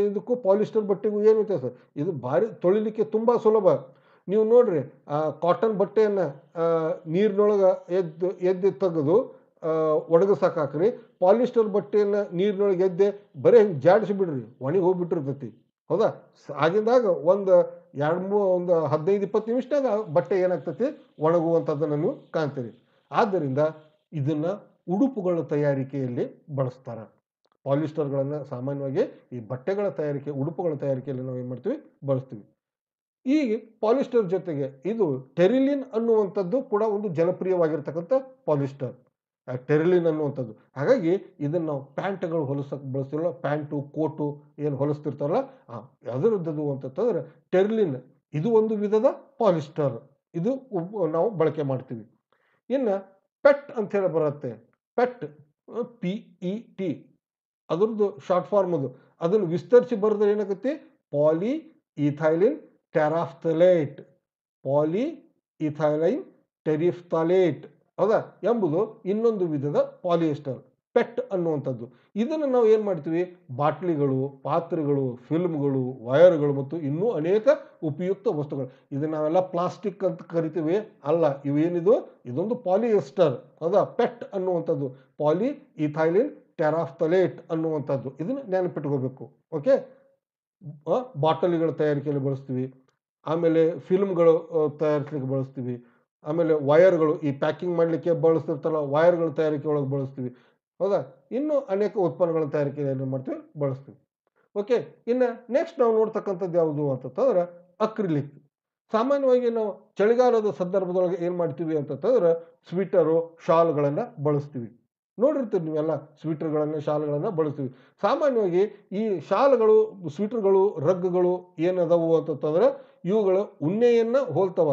ಇದಕ್ಕೂ ಪಾಲಿಸ್ಟರ್ ಬಟ್ಟೆಗೂ ಏನು ವ್ಯತ್ಯಾಸ ಇದು ಭಾರಿ ತೊಳಿಲಿಕ್ಕೆ ತುಂಬ ಸುಲಭ ನೀವು ನೋಡಿರಿ ಆ ಕಾಟನ್ ಬಟ್ಟೆಯನ್ನು ನೀರಿನೊಳಗೆ ಎದ್ದು ಎದ್ದು ತೆಗೆದು ಒಣಗಿಸೋಕಾಕ್ರಿ ಪಾಲಿಸ್ಟರ್ ಬಟ್ಟೆಯನ್ನು ನೀರಿನೊಳಗೆ ಎದ್ದೆ ಬರೀ ಹಿಂಗೆ ಜಾಡಿಸಿ ಬಿಡ್ರಿ ಒಣಗಿ ಹೋಗಿಬಿಟ್ಟಿರ್ತೈತಿ ಹೌದಾ ಆಗಿಂದಾಗ ಒಂದು ಎರಡು ಮೂರು ಒಂದು ಹದಿನೈದು ಇಪ್ಪತ್ತು ನಿಮಿಷದಾಗ ಬಟ್ಟೆ ಏನಾಗ್ತೈತಿ ಒಣಗುವಂಥದ್ದನ್ನು ನೀವು ಕಾಣ್ತೀರಿ ಆದ್ದರಿಂದ ಇದನ್ನು ಉಡುಪುಗಳ ತಯಾರಿಕೆಯಲ್ಲಿ ಬಳಸ್ತಾರೆ ಪಾಲಿಸ್ಟರ್ಗಳನ್ನು ಸಾಮಾನ್ಯವಾಗಿ ಈ ಬಟ್ಟೆಗಳ ತಯಾರಿಕೆ ಉಡುಪುಗಳ ತಯಾರಿಕೆಯಲ್ಲಿ ನಾವು ಏನು ಮಾಡ್ತೀವಿ ಬಳಸ್ತೀವಿ ಈ ಪಾಲಿಸ್ಟರ್ ಜೊತೆಗೆ ಇದು ಟೆರಿಲಿನ್ ಅನ್ನುವಂಥದ್ದು ಕೂಡ ಒಂದು ಜನಪ್ರಿಯವಾಗಿರ್ತಕ್ಕಂಥ ಪಾಲಿಸ್ಟರ್ ಟೆರಿಲಿನ್ ಅನ್ನುವಂಥದ್ದು ಹಾಗಾಗಿ ಇದನ್ನು ನಾವು ಪ್ಯಾಂಟ್ಗಳು ಹೊಲಿಸಕ್ಕೆ ಬಳಸ್ತಿರಲ್ಲ ಪ್ಯಾಂಟು ಕೋಟು ಏನು ಹೊಲಿಸ್ತಿರ್ತಾರಲ್ಲ ಅದರದ್ದು ಅಂತಂದ್ರೆ ಟೆರ್ಲಿನ್ ಇದು ಒಂದು ವಿಧದ ಪಾಲಿಸ್ಟರ್ ಇದು ನಾವು ಬಳಕೆ ಮಾಡ್ತೀವಿ ಇನ್ನು ಪೆಟ್ ಅಂತೇಳಿ ಬರುತ್ತೆ ಪೆಟ್ ಪಿ ಇ ಟಿ ಅದರದ್ದು ಶಾರ್ಟ್ ಫಾರ್ಮ್ ಅದು ಅದನ್ನು ವಿಸ್ತರಿಸಿ ಬರೆದ್ರೆ ಏನಾಗುತ್ತೆ ಪಾಲಿ ಇಥೈಲಿನ್ ಟೆರಾಫ್ತಲೇಟ್ ಪಾಲಿ ಇಥೈಲೈನ್ ಟೆರಿಫ್ತಾಲೇಟ್ ಹೌದಾ ಎಂಬುದು ಇನ್ನೊಂದು ವಿಧದ ಪಾಲಿಯೆಸ್ಟರ್ ಪೆಟ್ ಅನ್ನುವಂಥದ್ದು ಇದನ್ನು ನಾವು ಏನು ಮಾಡ್ತೀವಿ ಬಾಟ್ಲಿಗಳು ಪಾತ್ರೆಗಳು ಫಿಲ್ಮ್ಗಳು ವಯರ್ಗಳು ಮತ್ತು ಇನ್ನೂ ಅನೇಕ ಉಪಯುಕ್ತ ವಸ್ತುಗಳು ಇದನ್ನು ನಾವೆಲ್ಲ ಪ್ಲಾಸ್ಟಿಕ್ ಅಂತ ಕರಿತೀವಿ ಅಲ್ಲ ಇವೇನಿದು ಇದೊಂದು ಪಾಲಿಯೆಸ್ಟರ್ ಅದ ಪೆಟ್ ಅನ್ನುವಂಥದ್ದು ಪಾಲಿ ಇಥೈಲಿನ್ ಟೆರಾಫ್ತಲೇಟ್ ಅನ್ನುವಂಥದ್ದು ಇದನ್ನು ನೆನಪಿಟ್ಕೋಬೇಕು ಓಕೆ ಬಾಟಲಿಗಳ ತಯಾರಿಕೆಯಲ್ಲಿ ಬಳಸ್ತೀವಿ ಆಮೇಲೆ ಫಿಲ್ಮ್ಗಳು ತಯಾರಿಸ್ಲಿಕ್ಕೆ ಬಳಸ್ತೀವಿ ಆಮೇಲೆ ವಯರ್ಗಳು ಈ ಪ್ಯಾಕಿಂಗ್ ಮಾಡಲಿಕ್ಕೆ ಬಳಸ್ತಿರ್ತಲ್ಲ ವಯರ್ಗಳ ತಯಾರಿಕೆ ಒಳಗೆ ಬಳಸ್ತೀವಿ ಹೌದಾ ಇನ್ನೂ ಅನೇಕ ಉತ್ಪನ್ನಗಳ ತಯಾರಿಕೆಯಲ್ಲಿ ಏನು ಮಾಡ್ತೀವಿ ಬಳಸ್ತೀವಿ ಓಕೆ ಇನ್ನು ನೆಕ್ಸ್ಟ್ ನಾವು ನೋಡ್ತಕ್ಕಂಥದ್ದು ಯಾವುದು ಅಂತಂತಂದ್ರೆ ಅಕ್ರಿಲಿಕ್ ಸಾಮಾನ್ಯವಾಗಿ ನಾವು ಚಳಿಗಾಲದ ಸಂದರ್ಭದೊಳಗೆ ಏನು ಮಾಡ್ತೀವಿ ಅಂತಂತಂದ್ರೆ ಸ್ವೀಟರು ಶಾಲ್ಗಳನ್ನು ಬಳಸ್ತೀವಿ ನೋಡಿರ್ತೀವಿ ನೀವೆಲ್ಲ ಸ್ವೀಟರ್ಗಳನ್ನು ಶಾಲ್ಗಳನ್ನು ಬಳಸ್ತೀವಿ ಸಾಮಾನ್ಯವಾಗಿ ಈ ಶಾಲ್ಗಳು ಸ್ವೀಟರ್ಗಳು ರಗ್ಗಗಳು ಏನದವು ಅಂತಂದ್ರೆ ಇವುಗಳು ಉಣ್ಣೆಯನ್ನು ಹೋಲ್ತವ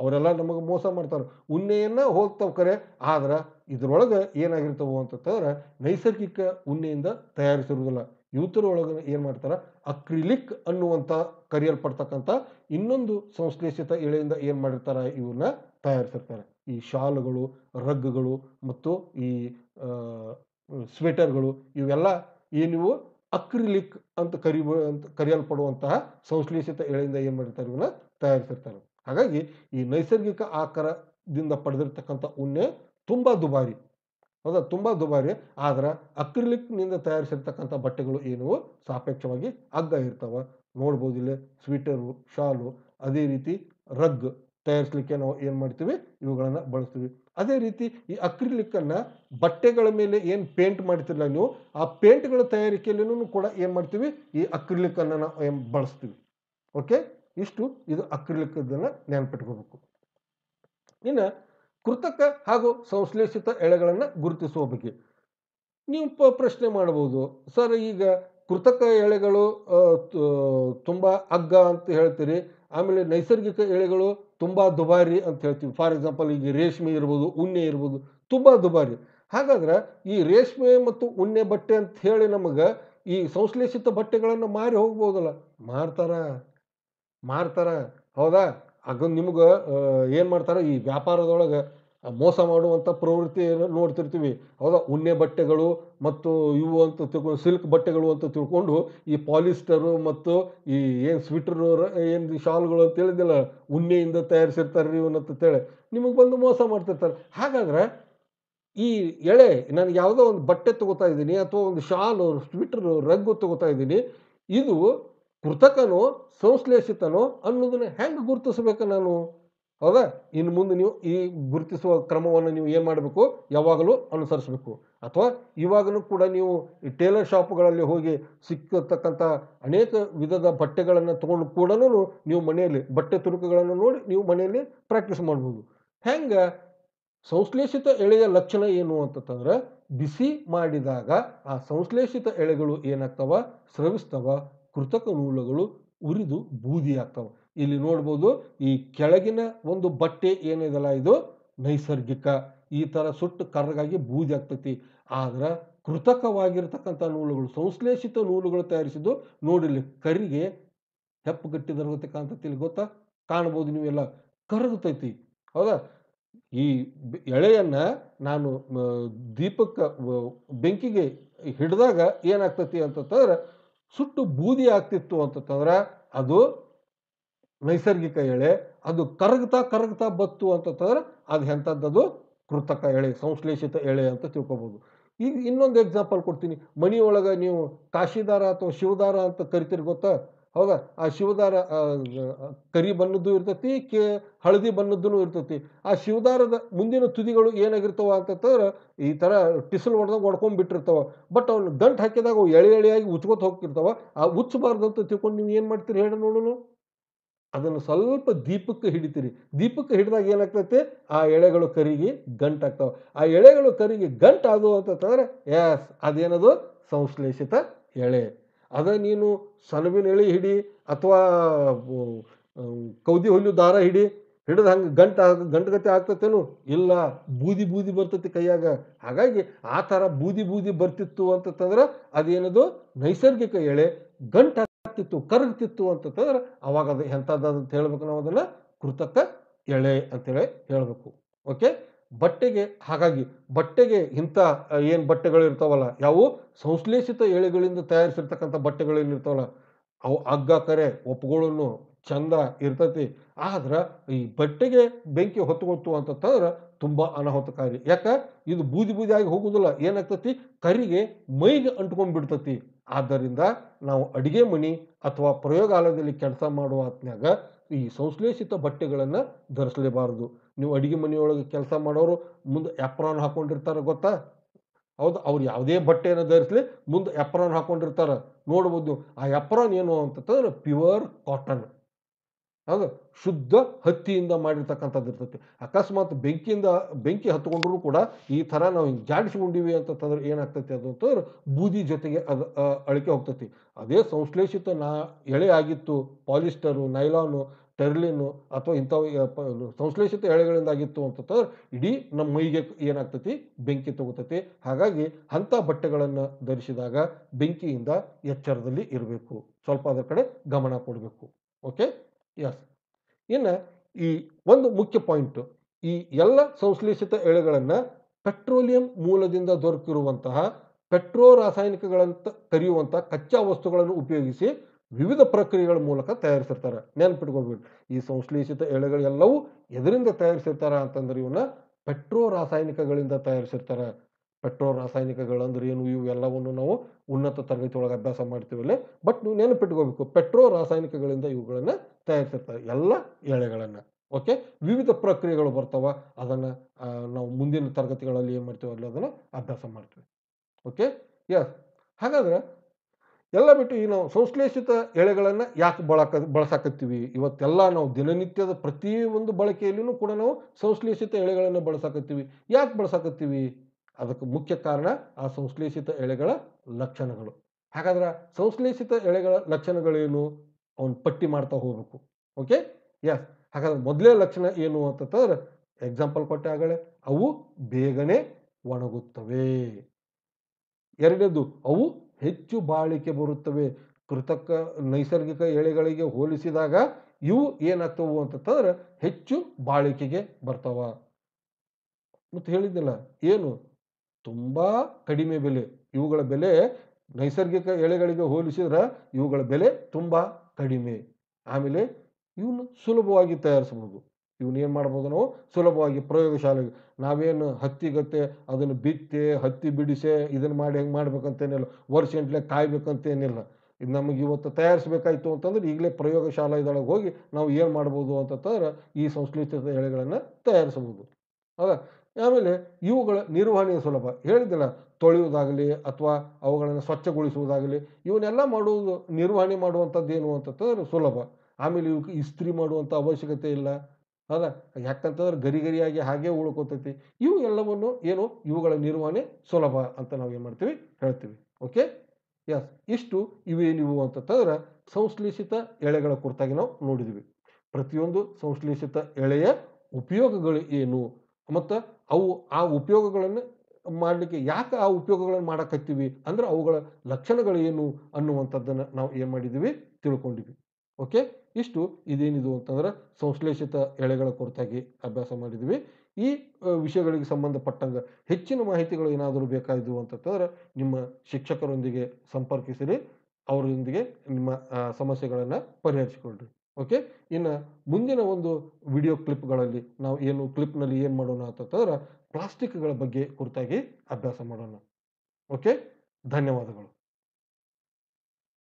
ಅವರೆಲ್ಲ ನಮಗೆ ಮೋಸ ಮಾಡ್ತಾರೆ ಉಣ್ಣೆಯನ್ನು ಹೋಲ್ತವ ಕರೆ ಆದ್ರೆ ಇದರೊಳಗೆ ಏನಾಗಿರ್ತವೋ ಅಂತಂದ್ರೆ ನೈಸರ್ಗಿಕ ಉಣ್ಣೆಯಿಂದ ತಯಾರಿಸಿರುವುದಿಲ್ಲ ಇವತ್ತರೊಳಗೆ ಏನು ಮಾಡ್ತಾರೆ ಅಕ್ರಿಲಿಕ್ ಅನ್ನುವಂಥ ಕರೆಯಲ್ಪಡ್ತಕ್ಕಂಥ ಇನ್ನೊಂದು ಸಂಶ್ಲೇಷಿತ ಎಳೆಯಿಂದ ಏನು ಮಾಡಿರ್ತಾರೆ ಇವನ್ನ ತಯಾರಿಸಿರ್ತಾರೆ ಈ ಶಾಲುಗಳು ರಗ್ಗಳು ಮತ್ತು ಈ ಸ್ವೆಟರ್ಗಳು ಇವೆಲ್ಲ ಏನಿವು ಅಕ್ರಿಲಿಕ್ ಅಂತ ಕರಿ ಅಂತ ಕರೆಯಲ್ಪಡುವಂತಹ ಸಂಶ್ಲೇಷಿತ ಎಳೆಯಿಂದ ಏನು ಮಾಡಿರ್ತಾರೆ ಇವನ್ನ ತಯಾರಿಸಿರ್ತಾರೆ ಹಾಗಾಗಿ ಈ ನೈಸರ್ಗಿಕ ಆಕಾರದಿಂದ ಪಡೆದಿರ್ತಕ್ಕಂಥ ಉಣ್ಣೆ ತುಂಬ ದುಬಾರಿ ಹೌದಾ ತುಂಬ ದುಬಾರಿ ಆದರೆ ಅಕ್ರಿಲಿಕ್ನಿಂದ ತಯಾರಿಸಿರ್ತಕ್ಕಂಥ ಬಟ್ಟೆಗಳು ಏನು ಸಾಪೇಕ್ಷವಾಗಿ ಅಗ್ಗ ಇರ್ತಾವೆ ನೋಡ್ಬೋದು ಇಲ್ಲಿ ಶಾಲು ಅದೇ ರೀತಿ ರಗ್ ತಯಾರಿಸಲಿಕ್ಕೆ ನಾವು ಏನು ಮಾಡ್ತೀವಿ ಇವುಗಳನ್ನು ಬಳಸ್ತೀವಿ ಅದೇ ರೀತಿ ಈ ಅಕ್ರಿಲಿಕ್ಕನ್ನು ಬಟ್ಟೆಗಳ ಮೇಲೆ ಏನು ಪೇಂಟ್ ಮಾಡ್ತಿರಲ್ಲ ನೀವು ಆ ಪೇಂಟ್ಗಳ ತಯಾರಿಕೆಯಲ್ಲೂ ಕೂಡ ಏನು ಮಾಡ್ತೀವಿ ಈ ಅಕ್ರಿಲಿಕ್ಕನ್ನು ನಾವು ಏನು ಬಳಸ್ತೀವಿ ಓಕೆ ಇಷ್ಟು ಇದು ಅಕ್ರಿಲಿಕ್ಕದನ್ನು ನೆನಪಿಟ್ಕೋಬೇಕು ಇನ್ನು ಕೃತಕ ಹಾಗೂ ಸಂಶ್ಲೇಷಿತ ಎಳೆಗಳನ್ನು ಗುರುತಿಸುವ ಬಗ್ಗೆ ನೀವು ಪ ಪ್ರಶ್ನೆ ಮಾಡ್ಬೋದು ಸರ್ ಈಗ ಕೃತಕ ಎಳೆಗಳು ತುಂಬ ಅಗ್ಗ ಅಂತ ಹೇಳ್ತೀರಿ ಆಮೇಲೆ ನೈಸರ್ಗಿಕ ಎಳೆಗಳು ತುಂಬ ದುಬಾರಿ ಅಂತ ಹೇಳ್ತೀವಿ ಫಾರ್ ಎಕ್ಸಾಂಪಲ್ ಈಗ ರೇಷ್ಮೆ ಇರ್ಬೋದು ಉಣ್ಣೆ ಇರ್ಬೋದು ತುಂಬ ದುಬಾರಿ ಹಾಗಾದ್ರೆ ಈ ರೇಷ್ಮೆ ಮತ್ತು ಉಣ್ಣೆ ಬಟ್ಟೆ ಅಂತ ಹೇಳಿ ನಮಗೆ ಈ ಸಂಶ್ಲೇಷಿತ ಬಟ್ಟೆಗಳನ್ನು ಮಾರಿ ಹೋಗ್ಬೋದಲ್ಲ ಮಾರ್ತಾರ ಮಾರ್ತಾರ ಹೌದಾ ಅದು ನಿಮ್ಗೆ ಏನು ಮಾಡ್ತಾರೆ ಈ ವ್ಯಾಪಾರದೊಳಗೆ ಮೋಸ ಮಾಡುವಂಥ ಪ್ರವೃತ್ತಿಯನ್ನು ನೋಡ್ತಿರ್ತೀವಿ ಹೌದಾ ಉಣ್ಣೆ ಬಟ್ಟೆಗಳು ಮತ್ತು ಇವು ಅಂತ ತಿಳ್ಕೊಂಡು ಸಿಲ್ಕ್ ಬಟ್ಟೆಗಳು ಅಂತ ತಿಳ್ಕೊಂಡು ಈ ಪಾಲಿಸ್ಟರು ಮತ್ತು ಈ ಏನು ಸ್ವಿಟ್ರು ಏನು ಶಾಲ್ಗಳು ಅಂತ ಹೇಳಿದಿಲ್ಲ ಉಣ್ಣೆಯಿಂದ ತಯಾರಿಸಿರ್ತಾರೆ ರೀ ಅಂತೇಳಿ ನಿಮಗೆ ಬಂದು ಮೋಸ ಮಾಡ್ತಿರ್ತಾರೆ ಹಾಗಾದ್ರೆ ಈ ಎಳೆ ನಾನು ಯಾವುದೋ ಒಂದು ಬಟ್ಟೆ ತೊಗೋತಾ ಇದ್ದೀನಿ ಅಥವಾ ಒಂದು ಶಾಲು ಸ್ವಿಟ್ರು ರಗ್ಗು ತಗೋತಾ ಇದ್ದೀನಿ ಇದು ಕೃತಕನೋ ಸಂಶ್ಲೇಷಿತನೋ ಅನ್ನೋದನ್ನ ಹೆಂಗೆ ಗುರುತಿಸ್ಬೇಕು ನಾನು ಹೌದಾ ಇನ್ನು ಮುಂದೆ ನೀವು ಈ ಗುರುತಿಸುವ ಕ್ರಮವನ್ನು ನೀವು ಏನು ಮಾಡಬೇಕು ಯಾವಾಗಲೂ ಅನುಸರಿಸಬೇಕು ಅಥವಾ ಇವಾಗಲೂ ಕೂಡ ನೀವು ಈ ಟೇಲರ್ ಶಾಪ್ಗಳಲ್ಲಿ ಹೋಗಿ ಸಿಕ್ಕಿರ್ತಕ್ಕಂಥ ಅನೇಕ ವಿಧದ ಬಟ್ಟೆಗಳನ್ನು ತೊಗೊಂಡು ಕೂಡ ನೀವು ಮನೆಯಲ್ಲಿ ಬಟ್ಟೆ ತುಣುಕುಗಳನ್ನು ನೋಡಿ ನೀವು ಮನೆಯಲ್ಲಿ ಪ್ರಾಕ್ಟೀಸ್ ಮಾಡ್ಬೋದು ಹೆಂಗೆ ಸಂಶ್ಲೇಷಿತ ಎಳೆಯ ಲಕ್ಷಣ ಏನು ಅಂತಂತಂದ್ರೆ ಬಿಸಿ ಮಾಡಿದಾಗ ಆ ಸಂಶ್ಲೇಷಿತ ಎಳೆಗಳು ಏನಾಗ್ತವ ಸ್ರವಿಸ್ತವ ಕೃತಕ ನೂಲುಗಳು ಉರಿದು ಬೂದಿಯಾಗ್ತವೆ ಇಲ್ಲಿ ನೋಡ್ಬೋದು ಈ ಕೆಳಗಿನ ಒಂದು ಬಟ್ಟೆ ಏನಿದೆಲ್ಲ ಇದು ನೈಸರ್ಗಿಕ ಈ ಥರ ಸುಟ್ಟು ಕರ್ರಗಾಗಿ ಬೂದಿ ಆಗ್ತೈತಿ ಆದ್ರೆ ಕೃತಕವಾಗಿರ್ತಕ್ಕಂಥ ನೂಲುಗಳು ಸಂಶ್ಲೇಷಿತ ನೂಲುಗಳು ತಯಾರಿಸಿದ್ದು ನೋಡಿರಲಿ ಕರಿಗೆ ಹೆಪ್ಪುಗಟ್ಟಿದರಗತ್ತೆ ಕಾಣ್ತೈತಿ ಇಲ್ಲಿ ಗೊತ್ತಾ ಕಾಣ್ಬೋದು ನೀವೆಲ್ಲ ಕರಗತೈತಿ ಹೌದಾ ಈ ಎಳೆಯನ್ನು ನಾನು ದೀಪಕ್ಕೆ ಬೆಂಕಿಗೆ ಹಿಡಿದಾಗ ಏನಾಗ್ತತಿ ಅಂತಂದ್ರೆ ಸುಟ್ಟು ಬೂದಿ ಆಗ್ತಿತ್ತು ತಂದ್ರೆ ಅದು ನೈಸರ್ಗಿಕ ಎಳೆ ಅದು ಕರಗ್ತಾ ಕರಗ್ತಾ ಬತ್ತು ತಂದ್ರೆ ಅದು ಎಂಥದ್ದದು ಕೃತಕ ಎಳೆ ಸಂಶ್ಲೇಷಿತ ಎಳೆ ಅಂತ ತಿಳ್ಕೊಬೋದು ಈಗ ಇನ್ನೊಂದು ಎಕ್ಸಾಂಪಲ್ ಕೊಡ್ತೀನಿ ಮನೆಯೊಳಗೆ ನೀವು ಕಾಶಿದಾರ ಅಥವಾ ಶಿವದಾರ ಅಂತ ಕರಿತೀರಿ ಗೊತ್ತಾ ಹೌದಾ ಆ ಶಿವದಾರ ಕರಿ ಬಣ್ಣದ್ದು ಇರ್ತೈತಿ ಕೆ ಹಳದಿ ಬಣ್ಣದ್ದು ಇರ್ತೈತಿ ಆ ಶಿವದಾರದ ಮುಂದಿನ ತುದಿಗಳು ಏನಾಗಿರ್ತಾವ ಅಂತಂದ್ರೆ ಈ ಥರ ಟಿಸಲ್ ಹೊಡೆದಾಗ ಹೊಡ್ಕೊಂಡ್ಬಿಟ್ಟಿರ್ತಾವ ಬಟ್ ಅವನು ಗಂಟು ಹಾಕಿದಾಗ ಅವು ಎಳೆ ಎಳೆಯಾಗಿ ಉಚ್ಕೋತ ಹೋಗ್ತಿರ್ತಾವ ಆ ಉಚ್ಚಬಾರ್ದು ಅಂತ ತಿಳ್ಕೊಂಡು ನೀವು ಏನು ಮಾಡ್ತೀರಿ ಹೇಳಿ ನೋಡೋಣ ಅದನ್ನು ಸ್ವಲ್ಪ ದೀಪಕ್ಕೆ ಹಿಡಿತೀರಿ ದೀಪಕ್ಕೆ ಹಿಡಿದಾಗ ಏನಾಗ್ತೈತೆ ಆ ಎಳೆಗಳು ಕರಿಗೆ ಗಂಟಾಗ್ತಾವ ಆ ಎಳೆಗಳು ಕರಿಗೆ ಗಂಟಾದವು ಅಂತಂದ್ರೆ ಎಸ್ ಅದೇನದು ಸಂಶ್ಲೇಷಿತ ಎಳೆ ಅದ ನೀನು ಸೆಣಬಿನ ಎಳಿ ಹಿಡಿ ಅಥವಾ ಕೌದಿ ಹುಲ್ಲು ದಾರ ಹಿಡಿ ಹಿಡಿದು ಹಂಗೆ ಗಂಟು ಆಗ ಆಗ್ತತೇನು ಇಲ್ಲ ಬೂದಿ ಬೂದಿ ಬರ್ತೈತಿ ಕೈಯಾಗ ಹಾಗಾಗಿ ಆ ಥರ ಬೂದಿ ಬೂದಿ ಬರ್ತಿತ್ತು ಅಂತಂತಂದ್ರೆ ಅದೇನದು ನೈಸರ್ಗಿಕ ಎಳೆ ಗಂಟು ಆಗ್ತಿತ್ತು ಕರಗ್ತಿತ್ತು ಅಂತಂದ್ರೆ ಅವಾಗ ಅದು ಎಂಥದ್ದು ಅಂತ ಹೇಳ್ಬೇಕು ನಾವು ಅದನ್ನು ಕೃತಕ ಎಳೆ ಅಂತೇಳಿ ಹೇಳಬೇಕು ಓಕೆ ಬಟ್ಟೆಗೆ ಹಾಗಾಗಿ ಬಟ್ಟೆಗೆ ಇಂಥ ಏನು ಬಟ್ಟೆಗಳು ಇರ್ತಾವಲ್ಲ ಯಾವುವು ಸಂಶ್ಲೇಷಿತ ಎಳೆಗಳಿಂದ ತಯಾರಿಸಿರ್ತಕ್ಕಂಥ ಇರ್ತಾವಲ್ಲ ಅವು ಹಗ್ಗ ಕರೆ ಒಪ್ಪುಗಳನ್ನು ಚಂದ ಇರ್ತೈತಿ ಆದ್ರೆ ಈ ಬಟ್ಟೆಗೆ ಬೆಂಕಿ ಹೊತ್ತುಗೊಳ್ತು ಅಂತಂದ್ರೆ ತುಂಬ ಅನಾಹುತಕಾರಿ ಯಾಕೆ ಇದು ಬೂದಿ ಬೂದಿಯಾಗಿ ಹೋಗುವುದಿಲ್ಲ ಏನಾಗ್ತತಿ ಕರಿಗೆ ಮೈಗೆ ಅಂಟ್ಕೊಂಡ್ಬಿಡ್ತತಿ ಆದ್ದರಿಂದ ನಾವು ಅಡುಗೆ ಮನೆ ಅಥವಾ ಪ್ರಯೋಗಾಲಯದಲ್ಲಿ ಕೆಲಸ ಮಾಡುವ ಹೊತ್ನಾಗ ಈ ಸಂಶ್ಲೇಷಿತ ಬಟ್ಟೆಗಳನ್ನು ಧರಿಸಲೇಬಾರದು ನೀವು ಅಡುಗೆ ಮನೆಯೊಳಗೆ ಕೆಲಸ ಮಾಡೋರು ಮುಂದೆ ಎಪ್ರಾನ್ ಹಾಕ್ಕೊಂಡಿರ್ತಾರೆ ಗೊತ್ತಾ ಹೌದು ಅವ್ರು ಯಾವುದೇ ಬಟ್ಟೆಯನ್ನು ಧರಿಸಲಿ ಮುಂದೆ ಎಪ್ರಾನ್ ಹಾಕ್ಕೊಂಡಿರ್ತಾರೆ ನೋಡ್ಬೋದು ಆ ಎಪ್ರಾನ್ ಏನು ಅಂತಂದ್ರೆ ಪ್ಯೂರ್ ಕಾಟನ್ ಹೌದು ಶುದ್ಧ ಹತ್ತಿಯಿಂದ ಮಾಡಿರ್ತಕ್ಕಂಥದ್ದು ಇರ್ತೈತಿ ಅಕಸ್ಮಾತ್ ಬೆಂಕಿಯಿಂದ ಬೆಂಕಿ ಹತ್ಕೊಂಡ್ರೂ ಕೂಡ ಈ ಥರ ನಾವು ಹಿಂಗೆ ಜಾಡಿಸ್ಕೊಂಡಿವಿ ಅಂತಂದ್ರೆ ಏನಾಗ್ತೈತಿ ಅದು ಅಂತಂದ್ರೆ ಬೂದಿ ಜೊತೆಗೆ ಅದು ಅಳಿಕೆ ಹೋಗ್ತೈತಿ ಅದೇ ಸಂಶ್ಲೇಷಿತ ನಾ ಎಳೆ ಆಗಿತ್ತು ಪಾಲಿಸ್ಟರು ನೈಲಾನು ಟೆರ್ಲಿನ್ನು ಅಥವಾ ಇಂಥ ಸಂಶ್ಲೇಷಿತ ಎಳೆಗಳಿಂದಾಗಿತ್ತು ಅಂತಂದ್ರೆ ಇಡೀ ನಮ್ಮ ಮೈಗೆ ಏನಾಗ್ತತಿ ಬೆಂಕಿ ತಗೋತತಿ ಹಾಗಾಗಿ ಅಂಥ ಬಟ್ಟೆಗಳನ್ನು ಧರಿಸಿದಾಗ ಬೆಂಕಿಯಿಂದ ಎಚ್ಚರದಲ್ಲಿ ಇರಬೇಕು ಸ್ವಲ್ಪ ಅದರ ಕಡೆ ಗಮನ ಕೊಡಬೇಕು ಓಕೆ ಎಸ್ ಇನ್ನು ಈ ಒಂದು ಮುಖ್ಯ ಪಾಯಿಂಟು ಈ ಎಲ್ಲ ಸಂಶ್ಲೇಷಿತ ಎಳೆಗಳನ್ನು ಪೆಟ್ರೋಲಿಯಂ ಮೂಲದಿಂದ ದೊರಕಿರುವಂತಹ ಪೆಟ್ರೋ ರಾಸಾಯನಿಕಗಳಂತ ಕರೆಯುವಂಥ ಕಚ್ಚಾ ವಸ್ತುಗಳನ್ನು ಉಪಯೋಗಿಸಿ ವಿವಿಧ ಪ್ರಕ್ರಿಯೆಗಳ ಮೂಲಕ ತಯಾರಿಸಿರ್ತಾರೆ ನೆನ್ಪಿಟ್ಕೊಳ್ಬೇಕು ಈ ಸಂಶ್ಲೇಷಿತ ಎಳೆಗಳೆಲ್ಲವೂ ಎದರಿಂದ ತಯಾರಿಸಿರ್ತಾರೆ ಅಂತಂದ್ರೆ ಇವನ್ನ ಪೆಟ್ರೋ ರಾಸಾಯನಿಕಗಳಿಂದ ತಯಾರಿಸಿರ್ತಾರೆ ಪೆಟ್ರೋ ರಾಸಾಯನಿಕಗಳಂದ್ರೆ ಏನು ಇವೆಲ್ಲವನ್ನು ನಾವು ಉನ್ನತ ತರಗತಿ ಒಳಗೆ ಅಭ್ಯಾಸ ಮಾಡ್ತೀವಲ್ಲೇ ಬಟ್ ನೀವು ನೆನಪಿಟ್ಕೋಬೇಕು ಪೆಟ್ರೋ ರಾಸಾಯನಿಕಗಳಿಂದ ಇವುಗಳನ್ನು ತಯಾರಿಸಿರ್ತಾರೆ ಎಲ್ಲ ಎಳೆಗಳನ್ನು ಓಕೆ ವಿವಿಧ ಪ್ರಕ್ರಿಯೆಗಳು ಬರ್ತವೆ ಅದನ್ನು ನಾವು ಮುಂದಿನ ತರಗತಿಗಳಲ್ಲಿ ಏನು ಮಾಡ್ತೀವಿ ಅದನ್ನು ಅಭ್ಯಾಸ ಮಾಡ್ತೀವಿ ಓಕೆ ಯಸ್ ಹಾಗಾದ್ರೆ ಎಲ್ಲ ಬಿಟ್ಟು ಈ ನಾವು ಸಂಶ್ಲೇಷಿತ ಎಳೆಗಳನ್ನು ಯಾಕೆ ಬಳಕ ಬಳಸಾಕತ್ತೀವಿ ಇವತ್ತೆಲ್ಲ ನಾವು ದಿನನಿತ್ಯದ ಪ್ರತಿಯೊಂದು ಬಳಕೆಯಲ್ಲೂ ಕೂಡ ನಾವು ಸಂಶ್ಲೇಷಿತ ಎಳೆಗಳನ್ನು ಬಳಸಾಕತ್ತೀವಿ ಯಾಕೆ ಬಳಸಾಕತ್ತೀವಿ ಅದಕ್ಕೆ ಮುಖ್ಯ ಕಾರಣ ಆ ಸಂಶ್ಲೇಷಿತ ಎಳೆಗಳ ಲಕ್ಷಣಗಳು ಹಾಗಾದ್ರೆ ಸಂಶ್ಲೇಷಿತ ಎಳೆಗಳ ಲಕ್ಷಣಗಳೇನು ಅವನು ಪಟ್ಟಿ ಮಾಡ್ತಾ ಹೋಗಬೇಕು ಓಕೆ ಎಸ್ ಹಾಗಾದ್ರೆ ಮೊದಲೇ ಲಕ್ಷಣ ಏನು ಅಂತಂದ್ರೆ ಎಕ್ಸಾಂಪಲ್ ಕೊಟ್ಟೆ ಆಗಳೆ ಅವು ಬೇಗನೆ ಒಣಗುತ್ತವೆ ಎರಡನೇದು ಅವು ಹೆಚ್ಚು ಬಾಳಿಕೆ ಬರುತ್ತವೆ ಕೃತಕ ನೈಸರ್ಗಿಕ ಎಳೆಗಳಿಗೆ ಹೋಲಿಸಿದಾಗ ಇವು ಏನಾಗ್ತವು ಅಂತಂದ್ರೆ ಹೆಚ್ಚು ಬಾಳಿಕೆಗೆ ಬರ್ತಾವ ಮತ್ತು ಹೇಳಿದ್ದಿಲ್ಲ ಏನು ತುಂಬ ಕಡಿಮೆ ಬೆಲೆ ಇವುಗಳ ಬೆಲೆ ನೈಸರ್ಗಿಕ ಎಳೆಗಳಿಗೆ ಹೋಲಿಸಿದ್ರೆ ಇವುಗಳ ಬೆಲೆ ತುಂಬ ಕಡಿಮೆ ಆಮೇಲೆ ಇವನ್ನು ಸುಲಭವಾಗಿ ತಯಾರಿಸ್ಬೋದು ಇವನ್ನೇನು ಮಾಡ್ಬೋದು ನಾವು ಸುಲಭವಾಗಿ ಪ್ರಯೋಗಶಾಲೆಗೆ ನಾವೇನು ಹತ್ತಿ ಅದನ್ನು ಬಿತ್ತೆ ಹತ್ತಿ ಬಿಡಿಸೆ ಇದನ್ನು ಮಾಡಿ ಹೆಂಗೆ ಮಾಡ್ಬೇಕಂತೇನಿಲ್ಲ ವರ್ಷ ಎಂಟ್ಲೆ ಕಾಯ್ಬೇಕಂತೇನಿಲ್ಲ ಇದು ನಮಗೆ ಇವತ್ತು ತಯಾರಿಸ್ಬೇಕಾಯ್ತು ಅಂತಂದ್ರೆ ಈಗಲೇ ಪ್ರಯೋಗಶಾಲಾ ಇದೊಳಗೆ ಹೋಗಿ ನಾವು ಏನು ಮಾಡ್ಬೋದು ಅಂತಂದ್ರೆ ಈ ಸಂಶ್ಲಿಷ್ಟ ಎಳೆಗಳನ್ನು ತಯಾರಿಸ್ಬೋದು ಅದ ಆಮೇಲೆ ಇವುಗಳ ನಿರ್ವಹಣೆಯ ಸುಲಭ ಹೇಳಿದ್ದಲ್ಲ ತೊಳೆಯುವುದಾಗಲಿ ಅಥವಾ ಅವುಗಳನ್ನು ಸ್ವಚ್ಛಗೊಳಿಸುವುದಾಗಲಿ ಇವನ್ನೆಲ್ಲ ಮಾಡುವುದು ನಿರ್ವಹಣೆ ಮಾಡುವಂಥದ್ದು ಏನು ಅಂತಂದ್ರೆ ಸುಲಭ ಆಮೇಲೆ ಇವಕ್ಕೆ ಇಸ್ತ್ರಿ ಮಾಡುವಂಥ ಅವಶ್ಯಕತೆ ಇಲ್ಲ ಹೌದಾ ಯಾಕಂತಂದ್ರೆ ಗರಿ ಗರಿಯಾಗಿ ಹಾಗೆ ಉಳ್ಕೊತೈತಿ ಇವು ಎಲ್ಲವನ್ನು ಏನು ಇವುಗಳ ನಿರ್ವಹಣೆ ಸುಲಭ ಅಂತ ನಾವು ಏನು ಮಾಡ್ತೀವಿ ಹೇಳ್ತೀವಿ ಓಕೆ ಎಸ್ ಇಷ್ಟು ಇವೇನಿವು ಅಂತಂದ್ರೆ ಸಂಶ್ಲೇಷಿತ ಎಳೆಗಳ ಕುರಿತಾಗಿ ನಾವು ನೋಡಿದ್ವಿ ಪ್ರತಿಯೊಂದು ಸಂಶ್ಲೇಷಿತ ಎಳೆಯ ಉಪಯೋಗಗಳು ಏನು ಮತ್ತು ಅವು ಆ ಉಪಯೋಗಗಳನ್ನು ಮಾಡಲಿಕ್ಕೆ ಯಾಕೆ ಆ ಉಪಯೋಗಗಳನ್ನು ಮಾಡಕತ್ತೀವಿ ಅಂದ್ರೆ ಅವುಗಳ ಲಕ್ಷಣಗಳು ಏನು ಅನ್ನುವಂಥದ್ದನ್ನು ನಾವು ಏನು ಮಾಡಿದ್ದೀವಿ ತಿಳ್ಕೊಂಡಿವಿ ಓಕೆ ಇಷ್ಟು ಇದೇನಿದು ಅಂತಂದ್ರೆ ಸಂಶ್ಲೇಷಿತ ಎಳೆಗಳ ಕುರಿತಾಗಿ ಅಭ್ಯಾಸ ಮಾಡಿದ್ವಿ ಈ ವಿಷಯಗಳಿಗೆ ಸಂಬಂಧಪಟ್ಟಂಗೆ ಹೆಚ್ಚಿನ ಮಾಹಿತಿಗಳು ಏನಾದರೂ ಬೇಕಾದವು ಅಂತಂದ್ರೆ ನಿಮ್ಮ ಶಿಕ್ಷಕರೊಂದಿಗೆ ಸಂಪರ್ಕಿಸಿರಿ ಅವರೊಂದಿಗೆ ನಿಮ್ಮ ಸಮಸ್ಯೆಗಳನ್ನು ಪರಿಹರಿಸಿಕೊಳ್ಳ್ರಿ ಓಕೆ ಇನ್ನು ಮುಂದಿನ ಒಂದು ವಿಡಿಯೋ ಕ್ಲಿಪ್ಗಳಲ್ಲಿ ನಾವು ಏನು ಕ್ಲಿಪ್ನಲ್ಲಿ ಏನು ಮಾಡೋಣ ಅಂತಂದ್ರೆ ಪ್ಲಾಸ್ಟಿಕ್ಗಳ ಬಗ್ಗೆ ಕುರಿತಾಗಿ ಅಭ್ಯಾಸ ಮಾಡೋಣ ಓಕೆ ಧನ್ಯವಾದಗಳು